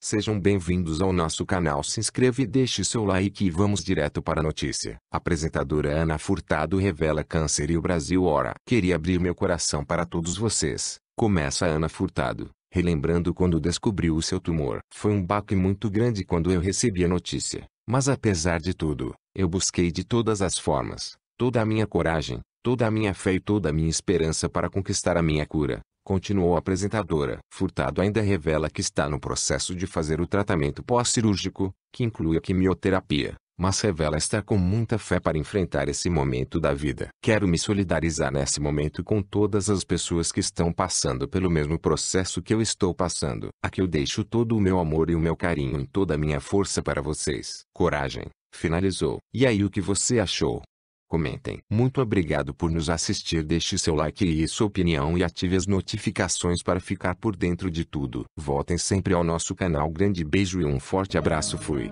Sejam bem-vindos ao nosso canal. Se inscreva e deixe seu like e vamos direto para a notícia. A apresentadora Ana Furtado revela câncer e o Brasil ora. Queria abrir meu coração para todos vocês. Começa Ana Furtado, relembrando quando descobriu o seu tumor. Foi um baque muito grande quando eu recebi a notícia. Mas apesar de tudo, eu busquei de todas as formas, toda a minha coragem, toda a minha fé e toda a minha esperança para conquistar a minha cura, continuou a apresentadora. Furtado ainda revela que está no processo de fazer o tratamento pós-cirúrgico, que inclui a quimioterapia, mas revela estar com muita fé para enfrentar esse momento da vida. Quero me solidarizar nesse momento com todas as pessoas que estão passando pelo mesmo processo que eu estou passando. Aqui eu deixo todo o meu amor e o meu carinho e toda a minha força para vocês. Coragem, finalizou. E aí o que você achou? comentem. Muito obrigado por nos assistir. Deixe seu like e sua opinião e ative as notificações para ficar por dentro de tudo. Voltem sempre ao nosso canal. Grande beijo e um forte abraço. Fui.